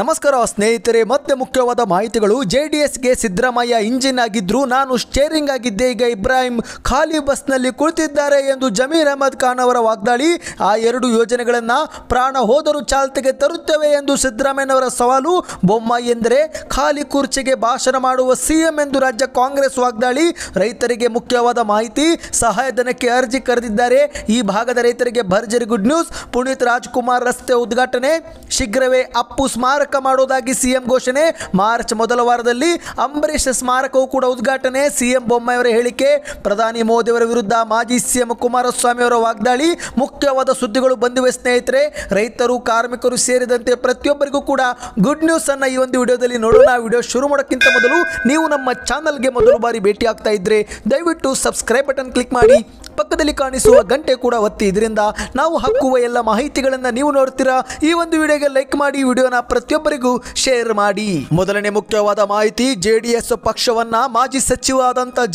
ನಮಸ್ಕಾರ ಸ್ನೇಹಿತರೆ ಮತ್ತೆ ಮುಖ್ಯವಾದ ಮಾಹಿತಿಗಳು ಜೆ ಡಿ ಎಸ್ಗೆ ಸಿದ್ದರಾಮಯ್ಯ ಇಂಜಿನ್ ಆಗಿದ್ರು ನಾನು ಸ್ಟೇರಿಂಗ್ ಆಗಿದ್ದೆ ಈಗ ಇಬ್ರಾಹಿಂ ಖಾಲಿ ಬಸ್ನಲ್ಲಿ ಕುಳಿತಿದ್ದಾರೆ ಎಂದು ಜಮೀರ್ ಅಹಮದ್ ಖಾನ್ ಅವರ ವಾಗ್ದಾಳಿ ಆ ಎರಡು ಯೋಜನೆಗಳನ್ನು ಪ್ರಾಣ ಹೋದರೂ ಚಾಲ್ತಿಗೆ ತರುತ್ತೇವೆ ಎಂದು ಸಿದ್ದರಾಮಯ್ಯನವರ ಸವಾಲು ಬೊಮ್ಮಾಯಿ ಎಂದರೆ ಖಾಲಿ ಕುರ್ಚಿಗೆ ಭಾಷಣ ಮಾಡುವ ಸಿಎಂ ಎಂದು ರಾಜ್ಯ ಕಾಂಗ್ರೆಸ್ ವಾಗ್ದಾಳಿ ರೈತರಿಗೆ ಮುಖ್ಯವಾದ ಮಾಹಿತಿ ಸಹಾಯಧನಕ್ಕೆ ಅರ್ಜಿ ಕರೆದಿದ್ದಾರೆ ಈ ಭಾಗದ ರೈತರಿಗೆ ಭರ್ಜರಿ ಗುಡ್ ನ್ಯೂಸ್ ಪುನೀತ್ ರಾಜ್ಕುಮಾರ್ ರಸ್ತೆ ಉದ್ಘಾಟನೆ ಶೀಘ್ರವೇ ಅಪ್ಪು ಸ್ಮಾರ್ಟ್ ಸ್ಮಾರಕ ಮಾಡೋದಾಗಿ ಸಿಎಂ ಘೋಷಣೆ ಮಾರ್ಚ್ ಮೊದಲ ವಾರದಲ್ಲಿ ಅಂಬರೀಷ್ ಸ್ಮಾರಕವು ಕೂಡ ಉದ್ಘಾಟನೆ ಸಿಎಂ ಬೊಮ್ಮಾಯಿಯವರ ಹೇಳಿಕೆ ಪ್ರಧಾನಿ ಮೋದಿಯವರ ವಿರುದ್ಧ ಮಾಜಿ ಸಿಎಂ ಕುಮಾರಸ್ವಾಮಿ ಅವರ ವಾಗ್ದಾಳಿ ಮುಖ್ಯವಾದ ಸುದ್ದಿಗಳು ಬಂದಿವೆ ಸ್ನೇಹಿತರೆ ರೈತರು ಕಾರ್ಮಿಕರು ಸೇರಿದಂತೆ ಪ್ರತಿಯೊಬ್ಬರಿಗೂ ಕೂಡ ಗುಡ್ ನ್ಯೂಸ್ ಅನ್ನ ಈ ಒಂದು ವಿಡಿಯೋದಲ್ಲಿ ನೋಡೋಣ ವಿಡಿಯೋ ಶುರು ಮಾಡೋಕ್ಕಿಂತ ಮೊದಲು ನೀವು ನಮ್ಮ ಚಾನಲ್ಗೆ ಮೊದಲು ಬಾರಿ ಭೇಟಿ ಆಗ್ತಾ ಇದ್ರೆ ದಯವಿಟ್ಟು ಸಬ್ಸ್ಕ್ರೈಬ್ ಬಟನ್ ಕ್ಲಿಕ್ ಮಾಡಿ ಪಕ್ಕದಲ್ಲಿ ಕಾಣಿಸುವ ಗಂಟೆ ಕೂಡ ಒತ್ತಿ ಇದರಿಂದ ನಾವು ಹಾಕುವ ಎಲ್ಲ ಮಾಹಿತಿಗಳನ್ನ ನೀವು ನೋಡ್ತೀರಾ ಈ ಒಂದು ವಿಡಿಯೋಗೆ ಲೈಕ್ ಮಾಡಿ ವಿಡಿಯೋನ ಪ್ರತಿಯೊಬ್ಬರಿಗೂ ಶೇರ್ ಮಾಡಿ ಮೊದಲನೇ ಮುಖ್ಯವಾದ ಮಾಹಿತಿ ಜೆಡಿಎಸ್ ಪಕ್ಷವನ್ನ ಮಾಜಿ ಸಚಿವ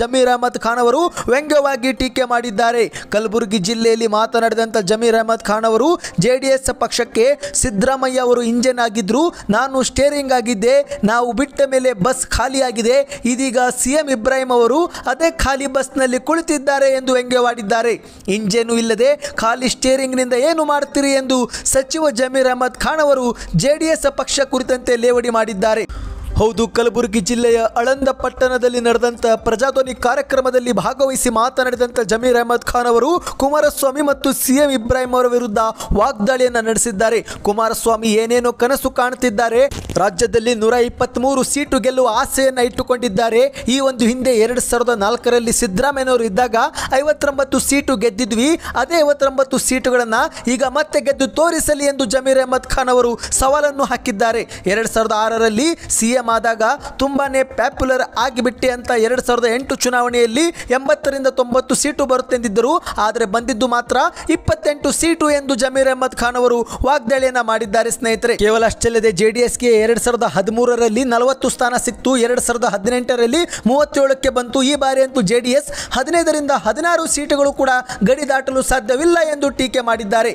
ಜಮೀರ್ ಅಹಮದ್ ಖಾನ್ ಅವರು ವ್ಯಂಗ್ಯವಾಗಿ ಟೀಕೆ ಮಾಡಿದ್ದಾರೆ ಕಲಬುರಗಿ ಜಿಲ್ಲೆಯಲ್ಲಿ ಮಾತನಾಡಿದಂತ ಜಮೀರ್ ಅಹಮದ್ ಖಾನ್ ಅವರು ಜೆಡಿಎಸ್ ಪಕ್ಷಕ್ಕೆ ಸಿದ್ದರಾಮಯ್ಯ ಅವರು ಇಂಜಿನ್ ಆಗಿದ್ರು ನಾನು ಸ್ಟೇರಿಂಗ್ ಆಗಿದ್ದೆ ನಾವು ಬಿಟ್ಟ ಮೇಲೆ ಬಸ್ ಖಾಲಿಯಾಗಿದೆ ಇದೀಗ ಸಿಎಂ ಇಬ್ರಾಹಿಂ ಅವರು ಅದೇ ಖಾಲಿ ಬಸ್ನಲ್ಲಿ ಕುಳಿತಿದ್ದಾರೆ ಎಂದು ವ್ಯಂಗ್ಯವಾಡಿ ಮಾಡಿದ್ದಾರೆ ಇಂಜೆನು ಇಲ್ಲದೆ ಖಾಲಿ ಸ್ಟೇರಿಂಗ್ನಿಂದ ಏನು ಮಾಡುತ್ತೀರಿ ಎಂದು ಸಚಿವ ಜಮೀರ್ ಅಹಮದ್ ಖಾನ್ ಅವರು ಜೆಡಿಎಸ್ ಪಕ್ಷ ಕುರಿತಂತೆ ಲೇವಡಿ ಮಾಡಿದ್ದಾರೆ ಹೌದು ಕಲಬುರಗಿ ಜಿಲ್ಲೆಯ ಅಳಂದ ಪಟ್ಟಣದಲ್ಲಿ ನಡೆದಂಥ ಪ್ರಜಾಧ್ವನಿ ಕಾರ್ಯಕ್ರಮದಲ್ಲಿ ಭಾಗವಹಿಸಿ ಮಾತನಾಡಿದಂಥ ಜಮೀರ್ ಅಹಮದ್ ಖಾನ್ ಅವರು ಕುಮಾರಸ್ವಾಮಿ ಮತ್ತು ಸಿಎಂ ಇಬ್ರಾಹಿಂ ಅವರ ವಿರುದ್ಧ ವಾಗ್ದಾಳಿಯನ್ನು ನಡೆಸಿದ್ದಾರೆ ಕುಮಾರಸ್ವಾಮಿ ಏನೇನೋ ಕನಸು ಕಾಣುತ್ತಿದ್ದಾರೆ ರಾಜ್ಯದಲ್ಲಿ ನೂರ ಇಪ್ಪತ್ತ್ಮೂರು ಸೀಟು ಗೆಲ್ಲುವ ಆಸೆಯನ್ನು ಇಟ್ಟುಕೊಂಡಿದ್ದಾರೆ ಈ ಒಂದು ಹಿಂದೆ ಎರಡು ಸಾವಿರದ ನಾಲ್ಕರಲ್ಲಿ ಸಿದ್ದರಾಮಯ್ಯವರು ಇದ್ದಾಗ ಐವತ್ತೊಂಬತ್ತು ಸೀಟು ಗೆದ್ದಿದ್ವಿ ಅದೇ ಐವತ್ತೊಂಬತ್ತು ಸೀಟುಗಳನ್ನು ಈಗ ಮತ್ತೆ ಗೆದ್ದು ತೋರಿಸಲಿ ಎಂದು ಜಮೀರ್ ಅಹಮದ್ ಖಾನ್ ಅವರು ಸವಾಲನ್ನು ಹಾಕಿದ್ದಾರೆ ಎರಡು ಸಾವಿರದ ಆರರಲ್ಲಿ ಸಿಎಂ ಆದಾಗ ತುಂಬಾ ಪ್ಯಾಪ್ಯುಲರ್ ಆಗಿಬಿಟ್ಟೆ ಅಂತ ಎರಡ್ ಸಾವಿರದ ಎಂಟು ಚುನಾವಣೆಯಲ್ಲಿ ಎಂಬತ್ತರಿಂದ ತೊಂಬತ್ತು ಸೀಟು ಬರುತ್ತೆಂದಿದ್ದರು ಆದರೆ ಬಂದಿದ್ದು ಮಾತ್ರ ಇಪ್ಪತ್ತೆಂಟು ಸೀಟು ಎಂದು ಜಮೀರ್ ಅಹಮದ್ ಖಾನ್ ಅವರು ವಾಗ್ದಾಳಿಯನ್ನ ಮಾಡಿದ್ದಾರೆ ಸ್ನೇಹಿತರೆ ಕೇವಲ ಅಷ್ಟಲ್ಲದೆ ಜೆಡಿಎಸ್ಗೆ ಎರಡ್ ಸಾವಿರದ ಹದಿಮೂರರಲ್ಲಿ ನಲವತ್ತು ಸ್ಥಾನ ಸಿಕ್ತು ಎರಡ್ ಸಾವಿರದ ಹದಿನೆಂಟರಲ್ಲಿ ಮೂವತ್ತೇಳಕ್ಕೆ ಬಂತು ಈ ಬಾರಿ ಅಂತೂ ಜೆಡಿಎಸ್ ಹದಿನೈದರಿಂದ ಹದಿನಾರು ಸೀಟುಗಳು ಕೂಡ ಗಡಿ ದಾಟಲು ಸಾಧ್ಯವಿಲ್ಲ ಎಂದು ಟೀಕೆ ಮಾಡಿದ್ದಾರೆ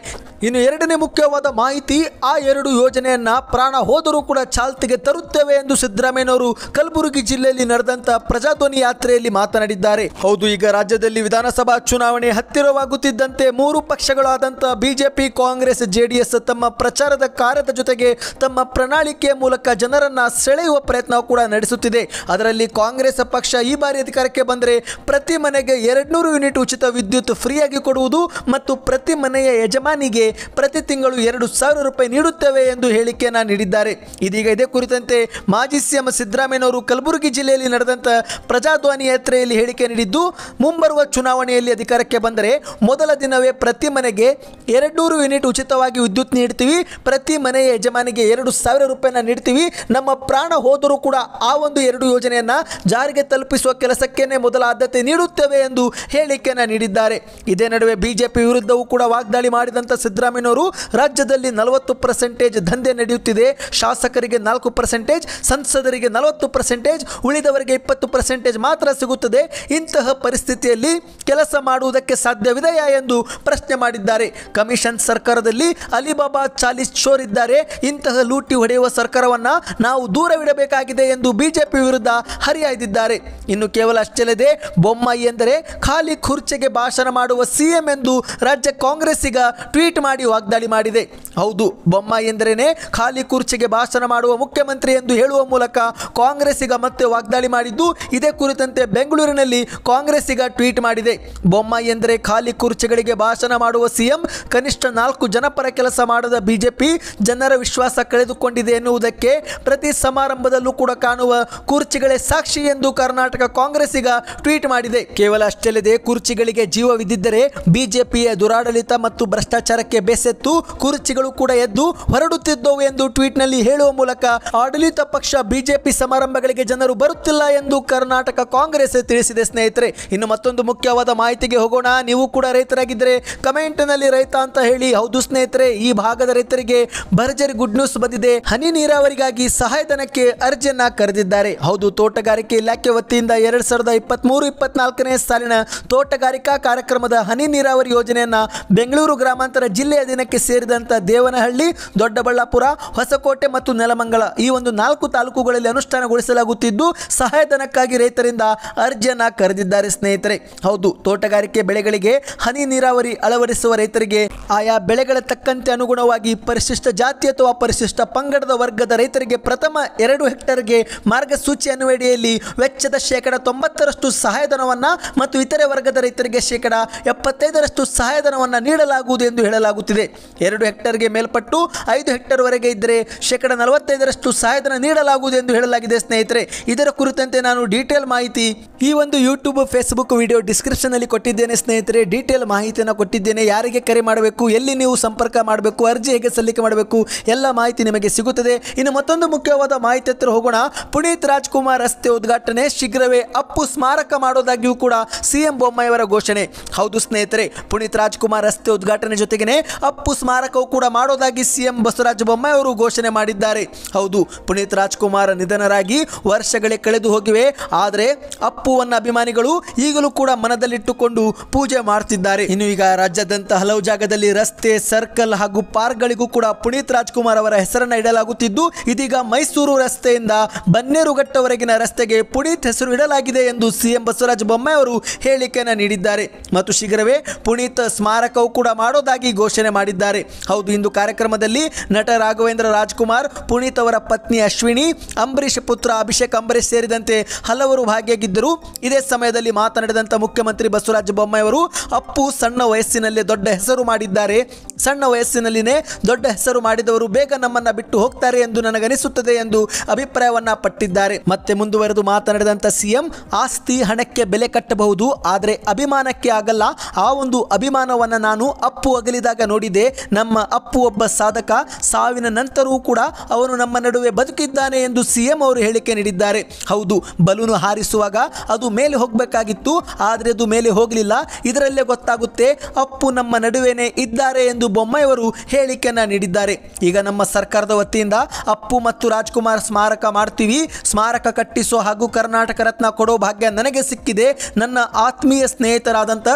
ಇನ್ನು ಎರಡನೇ ಮುಖ್ಯವಾದ ಮಾಹಿತಿ ಆ ಎರಡು ಯೋಜನೆಯನ್ನ ಪ್ರಾಣ ಹೋದರೂ ಕೂಡ ಚಾಲ್ತಿಗೆ ತರುತ್ತೇವೆ ಎಂದು ಸಿದ್ದರಾಮಯ್ಯನವರು ಕಲಬುರಗಿ ಜಿಲ್ಲೆಯಲ್ಲಿ ನಡೆದಂತಹ ಪ್ರಜಾಧ್ವನಿ ಯಾತ್ರೆಯಲ್ಲಿ ಮಾತನಾಡಿದ್ದಾರೆ ಹೌದು ಈಗ ರಾಜ್ಯದಲ್ಲಿ ವಿಧಾನಸಭಾ ಚುನಾವಣೆ ಹತ್ತಿರವಾಗುತ್ತಿದ್ದಂತೆ ಮೂರು ಪಕ್ಷಗಳಾದಂತಹ ಬಿಜೆಪಿ ಕಾಂಗ್ರೆಸ್ ಜೆಡಿಎಸ್ ತಮ್ಮ ಪ್ರಚಾರದ ಕಾರ್ಯದ ಜೊತೆಗೆ ತಮ್ಮ ಪ್ರಣಾಳಿಕೆಯ ಮೂಲಕ ಜನರನ್ನ ಸೆಳೆಯುವ ಪ್ರಯತ್ನ ಕೂಡ ನಡೆಸುತ್ತಿದೆ ಅದರಲ್ಲಿ ಕಾಂಗ್ರೆಸ್ ಪಕ್ಷ ಈ ಬಾರಿ ಅಧಿಕಾರಕ್ಕೆ ಬಂದರೆ ಪ್ರತಿ ಮನೆಗೆ ಎರಡ್ನೂರು ಯೂನಿಟ್ ಉಚಿತ ವಿದ್ಯುತ್ ಫ್ರೀಯಾಗಿ ಕೊಡುವುದು ಮತ್ತು ಪ್ರತಿ ಮನೆಯ ಯಜಮಾನಿಗೆ ಪ್ರತಿ ತಿಂಗಳು ಎರಡು ಸಾವಿರ ರೂಪಾಯಿ ನೀಡುತ್ತೇವೆ ಎಂದು ಹೇಳಿಕೆಯನ್ನು ನೀಡಿದ್ದಾರೆ ಇದೀಗ ಇದೇ ಕುರಿತಂತೆ ಮಾಜಿ ಮಾಜಿ ಸಿಎಂ ಸಿದ್ದರಾಮಯ್ಯವರು ಕಲಬುರಗಿ ಜಿಲ್ಲೆಯಲ್ಲಿ ನಡೆದಂತಹ ಪ್ರಜಾಧ್ವನಿ ಯಾತ್ರೆಯಲ್ಲಿ ಹೇಳಿಕೆ ನೀಡಿದ್ದು ಮುಂಬರುವ ಚುನಾವಣೆಯಲ್ಲಿ ಅಧಿಕಾರಕ್ಕೆ ಬಂದರೆ ಮೊದಲ ದಿನವೇ ಪ್ರತಿ ಮನೆಗೆ ಎರಡ್ನೂರು ಯೂನಿಟ್ ಉಚಿತವಾಗಿ ವಿದ್ಯುತ್ ನೀಡ್ತೀವಿ ಪ್ರತಿ ಮನೆಯ ಯಜಮಾನಿಗೆ ಎರಡು ಸಾವಿರ ರೂಪಾಯಿನ ನೀಡ್ತೀವಿ ನಮ್ಮ ಪ್ರಾಣ ಹೋದರೂ ಕೂಡ ಆ ಒಂದು ಎರಡು ಯೋಜನೆಯನ್ನು ಜಾರಿಗೆ ತಲುಪಿಸುವ ಕೆಲಸಕ್ಕೇನೆ ಮೊದಲ ಆದ್ಯತೆ ನೀಡುತ್ತೇವೆ ಎಂದು ಹೇಳಿಕೆಯನ್ನು ನೀಡಿದ್ದಾರೆ ಇದೇ ನಡುವೆ ಬಿಜೆಪಿ ವಿರುದ್ಧವೂ ಕೂಡ ವಾಗ್ದಾಳಿ ಮಾಡಿದಂಥ ಸಿದ್ದರಾಮಯ್ಯವರು ರಾಜ್ಯದಲ್ಲಿ ನಲವತ್ತು ಪರ್ಸೆಂಟೇಜ್ ದಂಧೆ ನಡೆಯುತ್ತಿದೆ ಶಾಸಕರಿಗೆ ನಾಲ್ಕು ಪರ್ಸೆಂಟೇಜ್ ಸಂಸದರಿಗೆ ನಲವತ್ತು ಪರ್ಸೆಂಟೇಜ್ ಉಳಿದವರಿಗೆ ಇಪ್ಪತ್ತು ಪರ್ಸೆಂಟೇಜ್ ಮಾತ್ರ ಸಿಗುತ್ತದೆ ಇಂತಹ ಪರಿಸ್ಥಿತಿಯಲ್ಲಿ ಕೆಲಸ ಮಾಡುವುದಕ್ಕೆ ಸಾಧ್ಯವಿದೆಯಾ ಎಂದು ಪ್ರಶ್ನೆ ಮಾಡಿದ್ದಾರೆ ಕಮಿಷನ್ ಸರ್ಕಾರದಲ್ಲಿ ಅಲಿಬಾಬಾ ಚಾಲಿಸ್ ಚೋರ್ ಇದ್ದಾರೆ ಇಂತಹ ಲೂಟಿ ಹೊಡೆಯುವ ಸರ್ಕಾರವನ್ನು ನಾವು ದೂರವಿಡಬೇಕಾಗಿದೆ ಎಂದು ಬಿಜೆಪಿ ವಿರುದ್ಧ ಹರಿಹಾಯ್ದಿದ್ದಾರೆ ಇನ್ನು ಕೇವಲ ಅಷ್ಟೇ ಬೊಮ್ಮಾಯಿ ಎಂದರೆ ಖಾಲಿ ಖುರ್ಚೆಗೆ ಭಾಷಣ ಮಾಡುವ ಸಿಎಂ ಎಂದು ರಾಜ್ಯ ಕಾಂಗ್ರೆಸ್ಸಿಗ ಟ್ವೀಟ್ ಮಾಡಿ ವಾಗ್ದಾಳಿ ಮಾಡಿದೆ ಹೌದು ಬೊಮ್ಮಾಯಿ ಎಂದರೇನೆ ಖಾಲಿ ಕುರ್ಚಿಗೆ ಭಾಷಣ ಮಾಡುವ ಮುಖ್ಯಮಂತ್ರಿ ಎಂದು ಹೇಳುವ ಮೂಲಕ ಕಾಂಗ್ರೆಸ್ಸಿಗ ಮತ್ತೆ ವಾಗ್ದಾಳಿ ಮಾಡಿದ್ದು ಇದೇ ಕುರಿತಂತೆ ಬೆಂಗಳೂರಿನಲ್ಲಿ ಕಾಂಗ್ರೆಸ್ಸಿಗ ಟ್ವೀಟ್ ಮಾಡಿದೆ ಬೊಮ್ಮಾಯಿ ಎಂದರೆ ಖಾಲಿ ಕುರ್ಚಿಗಳಿಗೆ ಭಾಷಣ ಮಾಡುವ ಸಿಎಂ ಕನಿಷ್ಠ ನಾಲ್ಕು ಜನಪರ ಕೆಲಸ ಮಾಡದ ಬಿಜೆಪಿ ಜನರ ವಿಶ್ವಾಸ ಕಳೆದುಕೊಂಡಿದೆ ಎನ್ನುವುದಕ್ಕೆ ಪ್ರತಿ ಸಮಾರಂಭದಲ್ಲೂ ಕೂಡ ಕಾಣುವ ಕುರ್ಚಿಗಳೇ ಸಾಕ್ಷಿ ಎಂದು ಕರ್ನಾಟಕ ಕಾಂಗ್ರೆಸ್ಸಿಗ ಟ್ವೀಟ್ ಮಾಡಿದೆ ಕೇವಲ ಅಷ್ಟೆಲ್ಲದೆ ಕುರ್ಚಿಗಳಿಗೆ ಜೀವವಿದ್ದರೆ ಬಿಜೆಪಿಯ ದುರಾಡಳಿತ ಮತ್ತು ಭ್ರಷ್ಟಾಚಾರಕ್ಕೆ ಬೆಸೆತ್ತು ಕುರ್ಚಿಗಳು ಕೂಡ ಎದ್ದು ಹೊರಡುತ್ತಿದ್ದವು ಎಂದು ಟ್ವೀಟ್ನಲ್ಲಿ ಹೇಳುವ ಮೂಲಕ ಆಡಳಿತ ಪಕ್ಷ ಬಿಜೆಪಿ ಸಮಾರಂಭಗಳಿಗೆ ಜನರು ಬರುತ್ತಿಲ್ಲ ಎಂದು ಕರ್ನಾಟಕ ಕಾಂಗ್ರೆಸ್ ತಿಳಿಸಿದೆ ಸ್ನೇಹಿತರೆ ಇನ್ನು ಮತ್ತೊಂದು ಮುಖ್ಯವಾದ ಮಾಹಿತಿಗೆ ಹೋಗೋಣ ನೀವು ಕೂಡ ರೈತರಾಗಿದ್ದರೆ ಕಮೆಂಟ್ನಲ್ಲಿ ರೈತ ಅಂತ ಹೇಳಿ ಹೌದು ಸ್ನೇಹಿತರೆ ಈ ಭಾಗದ ರೈತರಿಗೆ ಭರ್ಜರಿ ಗುಡ್ ನ್ಯೂಸ್ ಬಂದಿದೆ ಹನಿ ನೀರಾವರಿಗಾಗಿ ಸಹಾಯಧನಕ್ಕೆ ಅರ್ಜಿಯನ್ನ ಕರೆದಿದ್ದಾರೆ ಹೌದು ತೋಟಗಾರಿಕೆ ಇಲಾಖೆ ವತಿಯಿಂದ ಎರಡ್ ಸಾವಿರದ ಇಪ್ಪತ್ಮೂರು ಇಪ್ಪತ್ನಾಲ್ಕನೇ ಸಾಲಿನ ತೋಟಗಾರಿಕಾ ಕಾರ್ಯಕ್ರಮದ ಹನಿ ನೀರಾವರಿ ಯೋಜನೆಯನ್ನ ಬೆಂಗಳೂರು ಗ್ರಾಮಾಂತರ ಜಿಲ್ಲೆಯ ದಿನಕ್ಕೆ ಸೇರಿದಂತ ದೇವನಹಳ್ಳಿ ದೊಡ್ಡಬಳ್ಳಾಪುರ ಹೊಸಕೋಟೆ ಮತ್ತು ನೆಲಮಂಗಲ ಈ ಒಂದು ನಾಲ್ಕು ತಾಲೂಕುಗಳಲ್ಲಿ ಅನುಷ್ಠಾನಗೊಳಿಸಲಾಗುತ್ತಿದ್ದು ಸಹಾಯಧನಕ್ಕಾಗಿ ರೈತರಿಂದ ಅರ್ಜಿಯನ್ನು ಕರೆದಿದ್ದಾರೆ ಸ್ನೇಹಿತರೆ ಹೌದು ತೋಟಗಾರಿಕೆ ಬೆಳೆಗಳಿಗೆ ಹನಿ ನೀರಾವರಿ ಅಳವಡಿಸುವ ರೈತರಿಗೆ ಆಯಾ ಬೆಳೆಗಳ ತಕ್ಕಂತೆ ಅನುಗುಣವಾಗಿ ಪರಿಶಿಷ್ಟ ಜಾತಿ ಅಥವಾ ಪರಿಶಿಷ್ಟ ಪಂಗಡದ ವರ್ಗದ ರೈತರಿಗೆ ಪ್ರಥಮ ಎರಡು ಹೆಕ್ಟರ್ಗೆ ಮಾರ್ಗಸೂಚಿ ಅನ್ವಯಡಿಯಲ್ಲಿ ವೆಚ್ಚದ ಶೇಕಡ ತೊಂಬತ್ತರಷ್ಟು ಸಹಾಯಧನವನ್ನು ಮತ್ತು ಇತರೆ ವರ್ಗದ ರೈತರಿಗೆ ಶೇಕಡ ಎಪ್ಪತ್ತೈದರಷ್ಟು ಸಹಾಯಧನವನ್ನು ನೀಡಲಾಗುವುದು ಎಂದು ಹೇಳಲಾಗುತ್ತಿದೆ ಎರಡು ಹೆಕ್ಟರ್ಗೆ ಮೇಲ್ಪಟ್ಟು ಐದು ವರೆಗೆ ಇದ್ದರೆ ಶೇಕಡ ನಲವತ್ತೈದರಷ್ಟು ಸಹಾಯಧನ ನೀಡಲಾಗುತ್ತದೆ ಮಾಡಲಾಗುವುದು ಎಂದು ಹೇಳಲಾಗಿದೆ ಸ್ನೇಹಿತರೆ ಇದರ ಕುರಿತಂತೆ ನಾನು ಡೀಟೇಲ್ ಮಾಹಿತಿ ಈ ಒಂದು ಯೂಟ್ಯೂಬ್ ಫೇಸ್ಬುಕ್ ವಿಡಿಯೋ ಡಿಸ್ಕ್ರಿಪ್ಷನ್ ಅಲ್ಲಿ ಕೊಟ್ಟಿದ್ದೇನೆ ಸ್ನೇಹಿತರೆ ಡೀಟೇಲ್ ಮಾಹಿತಿಯನ್ನು ಕೊಟ್ಟಿದ್ದೇನೆ ಯಾರಿಗೆ ಕರೆ ಮಾಡಬೇಕು ಎಲ್ಲಿ ನೀವು ಸಂಪರ್ಕ ಮಾಡಬೇಕು ಅರ್ಜಿ ಹೇಗೆ ಸಲ್ಲಿಕೆ ಮಾಡಬೇಕು ಎಲ್ಲ ಮಾಹಿತಿ ನಿಮಗೆ ಸಿಗುತ್ತದೆ ಇನ್ನು ಮತ್ತೊಂದು ಮುಖ್ಯವಾದ ಮಾಹಿತಿ ಹತ್ರ ಹೋಗೋಣ ಪುನೀತ್ ರಾಜ್ಕುಮಾರ್ ರಸ್ತೆ ಉದ್ಘಾಟನೆ ಶೀಘ್ರವೇ ಅಪ್ಪು ಸ್ಮಾರಕ ಮಾಡೋದಾಗಿಯೂ ಕೂಡ ಸಿಎಂ ಬೊಮ್ಮಾಯಿಯವರ ಘೋಷಣೆ ಹೌದು ಸ್ನೇಹಿತರೆ ಪುನೀತ್ ರಾಜ್ಕುಮಾರ್ ರಸ್ತೆ ಉದ್ಘಾಟನೆ ಜೊತೆಗೆ ಅಪ್ಪು ಸ್ಮಾರಕವು ಕೂಡ ಮಾಡೋದಾಗಿ ಸಿಎಂ ಬಸವರಾಜ ಬೊಮ್ಮಾಯಿ ಅವರು ಘೋಷಣೆ ಮಾಡಿದ್ದಾರೆ ಹೌದು ಪುನೀತ್ ರಾಜ್ ರಾಜ್ಕುಮಾರ್ ನಿಧನರಾಗಿ ವರ್ಷಗಳೇ ಕಳೆದು ಹೋಗಿವೆ ಆದರೆ ಅಪ್ಪುವನ್ನ ಅಭಿಮಾನಿಗಳು ಈಗಲೂ ಕೂಡ ಮನದಲ್ಲಿಟ್ಟುಕೊಂಡು ಪೂಜೆ ಮಾಡುತ್ತಿದ್ದಾರೆ ಇನ್ನು ಈಗ ರಾಜ್ಯದಂತ ಹಲವು ಜಾಗದಲ್ಲಿ ರಸ್ತೆ ಸರ್ಕಲ್ ಹಾಗೂ ಪಾರ್ಕ್ಗಳಿಗೂ ಕೂಡ ಪುನೀತ್ ರಾಜ್ಕುಮಾರ್ ಅವರ ಹೆಸರನ್ನು ಇಡಲಾಗುತ್ತಿದ್ದು ಇದೀಗ ಮೈಸೂರು ರಸ್ತೆಯಿಂದ ಬನ್ನೇರುಘಟ್ಟವರೆಗಿನ ರಸ್ತೆಗೆ ಪುನೀತ್ ಹೆಸರು ಇಡಲಾಗಿದೆ ಎಂದು ಸಿಎಂ ಬಸವರಾಜ ಬೊಮ್ಮಾಯಿ ಅವರು ಹೇಳಿಕೆಯನ್ನು ನೀಡಿದ್ದಾರೆ ಮತ್ತು ಶೀಘ್ರವೇ ಪುನೀತ್ ಸ್ಮಾರಕವು ಕೂಡ ಮಾಡೋದಾಗಿ ಘೋಷಣೆ ಮಾಡಿದ್ದಾರೆ ಹೌದು ಇಂದು ಕಾರ್ಯಕ್ರಮದಲ್ಲಿ ನಟ ರಾಘವೇಂದ್ರ ರಾಜ್ಕುಮಾರ್ ಪುನೀತ್ ಅವರ ಪತ್ನಿ ಅಶ್ವಿನಿ ಅಂಬರೀಷ್ ಪುತ್ರ ಅಭಿಷೇಕ್ ಅಂಬರೀಷ್ ಸೇರಿದಂತೆ ಹಲವರು ಭಾಗಿಯಾಗಿದ್ದರು ಇದೇ ಸಮಯದಲ್ಲಿ ಮಾತನಾಡಿದಂಥ ಮುಖ್ಯಮಂತ್ರಿ ಬಸವರಾಜ ಬೊಮ್ಮಾಯಿಯವರು ಅಪ್ಪು ಸಣ್ಣ ವಯಸ್ಸಿನಲ್ಲೇ ದೊಡ್ಡ ಹೆಸರು ಮಾಡಿದ್ದಾರೆ ಸಣ್ಣ ವಯಸ್ಸಿನಲ್ಲಿನೇ ದೊಡ್ಡ ಹೆಸರು ಮಾಡಿದವರು ಬೇಗ ನಮ್ಮನ್ನು ಬಿಟ್ಟು ಹೋಗ್ತಾರೆ ಎಂದು ನನಗನಿಸುತ್ತದೆ ಎಂದು ಅಭಿಪ್ರಾಯವನ್ನ ಪಟ್ಟಿದ್ದಾರೆ ಮತ್ತೆ ಮುಂದುವರೆದು ಮಾತನಾಡಿದಂಥ ಸಿಎಂ ಆಸ್ತಿ ಹಣಕ್ಕೆ ಬೆಲೆ ಕಟ್ಟಬಹುದು ಆದರೆ ಅಭಿಮಾನಕ್ಕೆ ಆಗಲ್ಲ ಆ ಒಂದು ಅಭಿಮಾನವನ್ನು ನಾನು ಅಪ್ಪು ಅಗಲಿದಾಗ ನೋಡಿದೆ ನಮ್ಮ ಅಪ್ಪು ಒಬ್ಬ ಸಾಧಕ ಸಾವಿನ ನಂತರವೂ ಕೂಡ ಅವನು ನಮ್ಮ ನಡುವೆ ಬದುಕಿದ್ದಾನೆ ಎಂದು ಸಿಎಂ ಅವರು ಹೇಳಿಕೆ ನೀಡಿದ್ದಾರೆ ಹೌದು ಬಲೂನು ಹಾರಿಸುವಾಗ ಅದು ಮೇಲೆ ಹೋಗಬೇಕಾಗಿತ್ತು ಆದರೆ ಅದು ಮೇಲೆ ಹೋಗಲಿಲ್ಲ ಇದರಲ್ಲೇ ಗೊತ್ತಾಗುತ್ತೆ ಅಪ್ಪು ನಮ್ಮ ನಡುವೆನೆ ಇದ್ದಾರೆ ಎಂದು ಬೊಮ್ಮೆಯವರು ಹೇಳಿಕೆಯನ್ನು ನೀಡಿದ್ದಾರೆ ಈಗ ನಮ್ಮ ಸರ್ಕಾರದ ವತಿಯಿಂದ ಅಪ್ಪು ಮತ್ತು ರಾಜ್ಕುಮಾರ್ ಸ್ಮಾರಕ ಮಾಡ್ತೀವಿ ಸ್ಮಾರಕ ಕಟ್ಟಿಸೋ ಹಾಗೂ ಕರ್ನಾಟಕ ರತ್ನ ಕೊಡೋ ಭಾಗ್ಯ ನನಗೆ ಸಿಕ್ಕಿದೆ ನನ್ನ ಆತ್ಮೀಯ ಸ್ನೇಹಿತರಾದಂಥ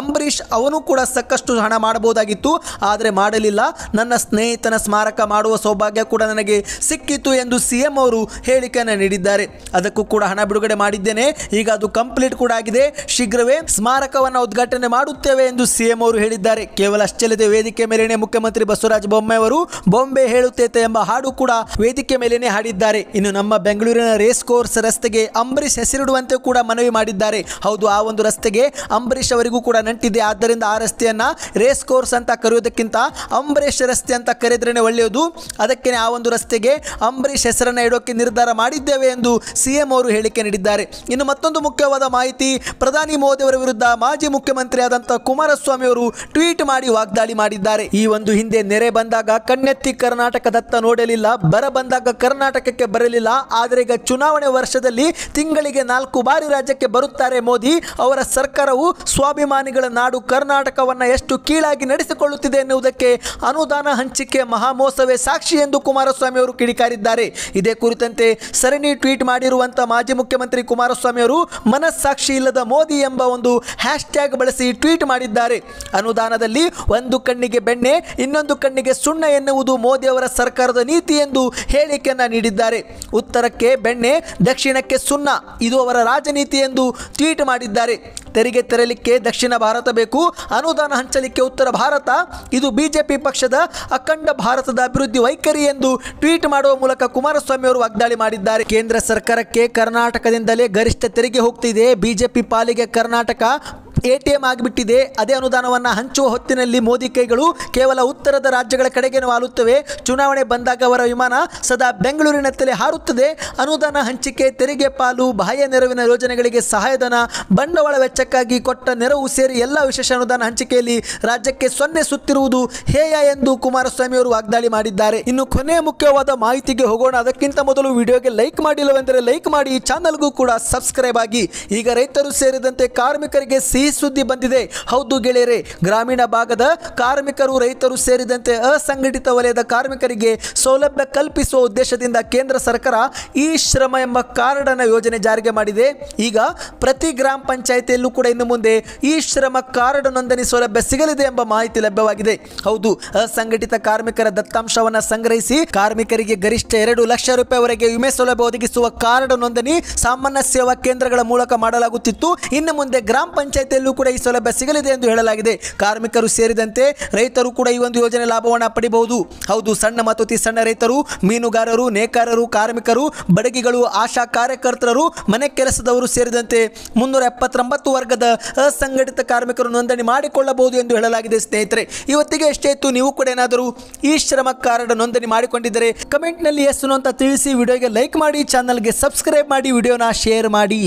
ಅಂಬರೀಷ್ ಅವನು ಕೂಡ ಸಾಕಷ್ಟು ಹಣ ಮಾಡಬಹುದಾಗಿತ್ತು ಆದರೆ ಮಾಡಲಿಲ್ಲ ನನ್ನ ಸ್ನೇಹಿತನ ಸ್ಮಾರಕ ಮಾಡುವ ಸೌಭಾಗ್ಯ ಕೂಡ ನನಗೆ ಸಿಕ್ಕಿತು ಎಂದು ಸಿಎಂ ಅವರು ಹೇಳಿಕೆಯನ್ನು ನೀಡಿದ್ದಾರೆ ಅದಕ್ಕೂ ಕೂಡ ಹಣ ಬಿಡುಗಡೆ ಮಾಡಿದ್ದೇನೆ ಈಗ ಅದು ಕಂಪ್ಲೀಟ್ ಕೂಡ ಆಗಿದೆ ಶೀಘ್ರವೇ ಸ್ಮಾರಕವನ್ನು ಉದ್ಘಾಟನೆ ಮಾಡುತ್ತೇವೆ ಎಂದು ಸಿಎಂ ಅವರು ಹೇಳಿದ್ದಾರೆ ಕೇವಲ ಅಷ್ಟಲ್ಲದೆ ವೇದಿಕೆ ಮೇಲೇನೆ ಮುಖ್ಯಮಂತ್ರಿ ಬಸವರಾಜ ಬೊಮ್ಮೆ ಅವರು ಬೊಂಬೆ ಹೇಳುತ್ತೇತೆ ಎಂಬ ಹಾಡು ಕೂಡ ವೇದಿಕೆ ಮೇಲೇನೆ ಹಾಡಿದ್ದಾರೆ ಇನ್ನು ನಮ್ಮ ಬೆಂಗಳೂರಿನ ರೇಸ್ ಕೋರ್ಸ್ ರಸ್ತೆಗೆ ಅಂಬರೀಷ್ ಹೆಸರಿಡುವಂತೆ ಕೂಡ ಮನವಿ ಮಾಡಿದ್ದಾರೆ ಹೌದು ಆ ಒಂದು ರಸ್ತೆಗೆ ಅಂಬರೀಷ್ ಅವರಿಗೂ ಕೂಡ ನಂಟಿದೆ ಆದ್ದರಿಂದ ಆ ರಸ್ತೆಯನ್ನ ರೇಸ್ ಕೋರ್ಸ್ ಅಂತ ಕರೆಯೋದಕ್ಕಿಂತ ಅಂಬರೀಷ್ ರಸ್ತೆ ಅಂತ ಕರೆದ್ರೇ ಒಳ್ಳೆಯದು ಅದಕ್ಕೆ ಆ ಒಂದು ರಸ್ತೆಗೆ ಅಂಬರೀಷ್ ಹೆಸರನ್ನ ಇಡೋಕ್ಕೆ ನಿರ್ಧಾರ ಮಾಡಿದ್ದೇವೆ ಎಂದು ಸಿಎಂ ಅವರು ಹೇಳಿಕೆ ನೀಡಿದ್ದಾರೆ ಇನ್ನು ಮತ್ತೊಂದು ಮುಖ್ಯವಾದ ಮಾಹಿತಿ ಪ್ರಧಾನಿ ಮೋದಿ ಅವರ ವಿರುದ್ಧ ಮಾಜಿ ಆದಂತಹ ಕುಮಾರಸ್ವಾಮಿ ಅವರು ಟ್ವೀಟ್ ಮಾಡಿ ವಾಗ್ದಾಳಿ ಮಾಡಿದ್ದಾರೆ ಈ ಒಂದು ಹಿಂದೆ ನೆರೆ ಬಂದಾಗ ಕಣ್ಣೆತ್ತಿ ಕರ್ನಾಟಕದತ್ತ ನೋಡಲಿಲ್ಲ ಬರ ಬಂದಾಗ ಕರ್ನಾಟಕಕ್ಕೆ ಬರಲಿಲ್ಲ ಆದರೆ ಈಗ ಚುನಾವಣೆ ವರ್ಷದಲ್ಲಿ ತಿಂಗಳಿಗೆ ನಾಲ್ಕು ಬಾರಿ ರಾಜ್ಯಕ್ಕೆ ಬರುತ್ತಾರೆ ಮೋದಿ ಅವರ ಸರ್ಕಾರವು ಸ್ವಾಭಿಮಾನಿಗಳ ನಾಡು ಕರ್ನಾಟಕವನ್ನ ಎಷ್ಟು ಕೀಳಾಗಿ ನಡೆಸಿಕೊಳ್ಳುತ್ತಿದೆ ಎನ್ನುವುದಕ್ಕೆ ಅನುದಾನ ಹಂಚಿಕೆ ಮಹಾಮೋಸವೇ ಸಾಕ್ಷಿ ಎಂದು ಕುಮಾರಸ್ವಾಮಿ ಅವರು ಕಿಡಿಕಾರಿದ್ದಾರೆ ಇದೇ ಕುರಿತಂತೆ ಸರಣಿ ಟ್ವೀಟ್ ಮಾಡಿರುವಂತಹ ಮಾಜಿ ಮುಖ್ಯಮಂತ್ರಿ ಕುಮಾರಸ್ವಾಮಿ ಅವರು ಮನಸ್ಸಾಕ್ಷಿ ಇಲ್ಲದ ಮೋದಿ ಎಂಬ ಒಂದು ಹ್ಯಾಶ್ ಟ್ಯಾಗ್ ಬಳಸಿ ಟ್ವೀಟ್ ಮಾಡಿದ್ದಾರೆ ಅನುದಾನದಲ್ಲಿ ಒಂದು ಕಣ್ಣಿಗೆ ಬೆಣ್ಣೆ ಇನ್ನೊಂದು ಕಣ್ಣಿಗೆ ಸುಣ್ಣ ಎನ್ನುವುದು ಮೋದಿ ಅವರ ಸರ್ಕಾರದ ನೀತಿ ಎಂದು ಹೇಳಿಕೆಯನ್ನು ನೀಡಿದ್ದಾರೆ ಉತ್ತರಕ್ಕೆ ಬೆಣ್ಣೆ ದಕ್ಷಿಣಕ್ಕೆ ಸುಣ್ಣ ಇದು ಅವರ ರಾಜನೀತಿ ಎಂದು ಟ್ವೀಟ್ ಮಾಡಿದ್ದಾರೆ ತೆರಿಗೆ ತೆರಲಿಕ್ಕೆ ದಕ್ಷಿಣ ಭಾರತ ಬೇಕು ಅನುದಾನ ಹಂಚಲಿಕ್ಕೆ ಉತ್ತರ ಭಾರತ ಇದು ಬಿಜೆಪಿ ಪಕ್ಷದ ಅಖಂಡ ಭಾರತದ ಅಭಿವೃದ್ಧಿ ವೈಖರಿ ಎಂದು ಟ್ವೀಟ್ ಮಾಡುವ ಮೂಲಕ ಕುಮಾರಸ್ವಾಮಿ ಅವರು ವಾಗ್ದಾಳಿ ಮಾಡಿದ್ದಾರೆ ಕೇಂದ್ರ ಸರ್ಕಾರಕ್ಕೆ ಕರ್ನಾಟಕದಿಂದಲೇ ಗರಿಷ್ಠ ತೆರಿಗೆ ಹೋಗ್ತಿದೆ ಬಿಜೆಪಿ ಪಾಲಿಗೆ ಕರ್ನಾಟಕ ಎ ಆಗಿಬಿಟ್ಟಿದೆ ಅದೇ ಅನುದಾನವನ್ನು ಹಂಚುವ ಹೊತ್ತಿನಲ್ಲಿ ಮೋದಿ ಕೈಗಳು ಕೇವಲ ಉತ್ತರದ ರಾಜ್ಯಗಳ ಕಡೆಗೆ ವಾಲುತ್ತವೆ ಚುನಾವಣೆ ಬಂದಾಗ ಅವರ ವಿಮಾನ ಸದಾ ಬೆಂಗಳೂರಿನತ್ತಲೇ ಹಾರುತ್ತದೆ ಅನುದಾನ ಹಂಚಿಕೆ ತೆರಿಗೆ ಪಾಲು ಬಾಹ್ಯ ನೆರವಿನ ಯೋಜನೆಗಳಿಗೆ ಸಹಾಯಧನ ಬಂಡವಾಳ ವೆಚ್ಚಕ್ಕಾಗಿ ಕೊಟ್ಟ ನೆರವು ಸೇರಿ ಎಲ್ಲ ವಿಶೇಷ ಅನುದಾನ ಹಂಚಿಕೆಯಲ್ಲಿ ರಾಜ್ಯಕ್ಕೆ ಸೊನ್ನೆ ಸುತ್ತಿರುವುದು ಹೇಯ ಎಂದು ಕುಮಾರಸ್ವಾಮಿ ಅವರು ವಾಗ್ದಾಳಿ ಮಾಡಿದ್ದಾರೆ ಇನ್ನು ಕೊನೆಯ ಮುಖ್ಯವಾದ ಮಾಹಿತಿಗೆ ಹೋಗೋಣ ಅದಕ್ಕಿಂತ ಮೊದಲು ವಿಡಿಯೋಗೆ ಲೈಕ್ ಮಾಡಿಲ್ಲವೆಂದರೆ ಲೈಕ್ ಮಾಡಿ ಚಾನಲ್ಗೂ ಕೂಡ ಸಬ್ಸ್ಕ್ರೈಬ್ ಆಗಿ ಈಗ ರೈತರು ಸೇರಿದಂತೆ ಕಾರ್ಮಿಕರಿಗೆ ಸಿ ಈ ಸುದ್ದಿ ಬಂದಿದೆ ಹೌದು ಗೆಳೆಯರೆ ಗ್ರಾಮೀಣ ಭಾಗದ ಕಾರ್ಮಿಕರು ರೈತರು ಸೇರಿದಂತೆ ಅಸಂಘಟಿತ ವಲಯದ ಕಾರ್ಮಿಕರಿಗೆ ಸೌಲಭ್ಯ ಕಲ್ಪಿಸುವ ಉದ್ದೇಶದಿಂದ ಕೇಂದ್ರ ಸರ್ಕಾರ ಈ ಶ್ರಮ ಎಂಬ ಕಾರ್ಡ್ ಯೋಜನೆ ಜಾರಿಗೆ ಮಾಡಿದೆ ಈಗ ಪ್ರತಿ ಗ್ರಾಮ ಪಂಚಾಯಿತಿಯಲ್ಲೂ ಕೂಡ ಇನ್ನು ಮುಂದೆ ಈ ಶ್ರಮ ಕಾರ್ಡ್ ನೋಂದಣಿ ಸೌಲಭ್ಯ ಸಿಗಲಿದೆ ಎಂಬ ಮಾಹಿತಿ ಲಭ್ಯವಾಗಿದೆ ಹೌದು ಅಸಂಘಟಿತ ಕಾರ್ಮಿಕರ ದತ್ತಾಂಶವನ್ನು ಸಂಗ್ರಹಿಸಿ ಕಾರ್ಮಿಕರಿಗೆ ಗರಿಷ್ಠ ಎರಡು ಲಕ್ಷ ರೂಪಾಯಿವರೆಗೆ ವಿಮೆ ಸೌಲಭ್ಯ ಒದಗಿಸುವ ಕಾರ್ಡ್ ನೋಂದಣಿ ಸಾಮಾನ್ಯ ಸೇವಾ ಕೇಂದ್ರಗಳ ಮೂಲಕ ಮಾಡಲಾಗುತ್ತಿತ್ತು ಇನ್ನು ಮುಂದೆ ಗ್ರಾಮ ಪಂಚಾಯತ್ ಕೂಡ ಈ ಸೌಲಭ್ಯ ಸಿಗಲಿದೆ ಎಂದು ಹೇಳಲಾಗಿದೆ ಕಾರ್ಮಿಕರು ಸೇರಿದಂತೆ ರೈತರು ಕೂಡ ಈ ಒಂದು ಯೋಜನೆ ಲಾಭವನ್ನು ಪಡಿಬಹುದು ಹೌದು ಸಣ್ಣ ಮತ್ತು ಅತಿ ಸಣ್ಣ ರೈತರು ಮೀನುಗಾರರು ನೇಕಾರರು ಕಾರ್ಮಿಕರು ಬಡಗಿಗಳು ಆಶಾ ಕಾರ್ಯಕರ್ತರು ಮನೆ ಕೆಲಸದವರು ಸೇರಿದಂತೆ ಮುನ್ನೂರ ಎಪ್ಪತ್ತೊಂಬತ್ತು ವರ್ಗದ ಅಸಂಘಟಿತ ಕಾರ್ಮಿಕರು ನೋಂದಣಿ ಮಾಡಿಕೊಳ್ಳಬಹುದು ಎಂದು ಹೇಳಲಾಗಿದೆ ಸ್ನೇಹಿತರೆ ಇವತ್ತಿಗೆ ಎಷ್ಟೇ ಇತ್ತು ನೀವು ಕೂಡ ಏನಾದರೂ ಈ ಶ್ರಮ ಕಾರ್ಡ್ ನೋಂದಣಿ ಮಾಡಿಕೊಂಡಿದ್ದರೆ ಕಮೆಂಟ್ನಲ್ಲಿ ಎಷ್ಟು ಅಂತ ತಿಳಿಸಿ ವಿಡಿಯೋಗೆ ಲೈಕ್ ಮಾಡಿ ಚಾನಲ್ಗೆ ಸಬ್ಸ್ಕ್ರೈಬ್ ಮಾಡಿ ವಿಡಿಯೋನ ಶೇರ್ ಮಾಡಿ